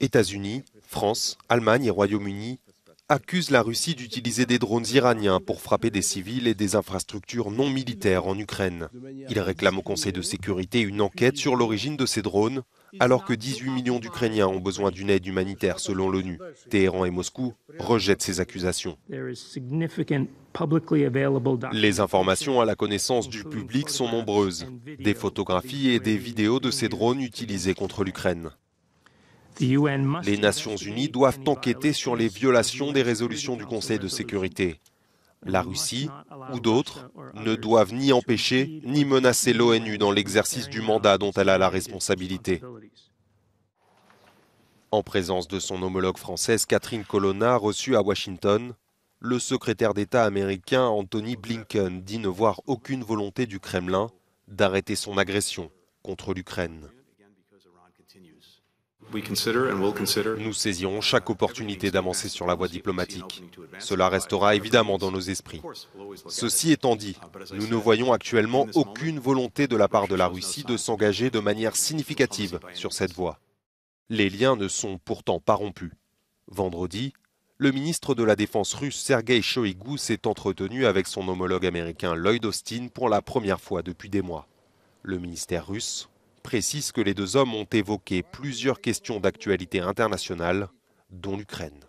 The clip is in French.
États-Unis, France, Allemagne et Royaume-Uni accusent la Russie d'utiliser des drones iraniens pour frapper des civils et des infrastructures non militaires en Ukraine. Ils réclament au Conseil de sécurité une enquête sur l'origine de ces drones, alors que 18 millions d'Ukrainiens ont besoin d'une aide humanitaire selon l'ONU. Téhéran et Moscou rejettent ces accusations. Les informations à la connaissance du public sont nombreuses, des photographies et des vidéos de ces drones utilisés contre l'Ukraine. Les Nations Unies doivent enquêter sur les violations des résolutions du Conseil de sécurité. La Russie ou d'autres ne doivent ni empêcher ni menacer l'ONU dans l'exercice du mandat dont elle a la responsabilité. En présence de son homologue française Catherine Colonna, reçue à Washington, le secrétaire d'État américain Anthony Blinken dit ne voir aucune volonté du Kremlin d'arrêter son agression contre l'Ukraine. Nous saisirons chaque opportunité d'avancer sur la voie diplomatique. Cela restera évidemment dans nos esprits. Ceci étant dit, ah, nous ne voyons actuellement aucune volonté de la part de la Russie de s'engager de manière significative sur cette voie. Les liens ne sont pourtant pas rompus. Vendredi, le ministre de la Défense russe Sergei Shoigu s'est entretenu avec son homologue américain Lloyd Austin pour la première fois depuis des mois. Le ministère russe précise que les deux hommes ont évoqué plusieurs questions d'actualité internationale, dont l'Ukraine.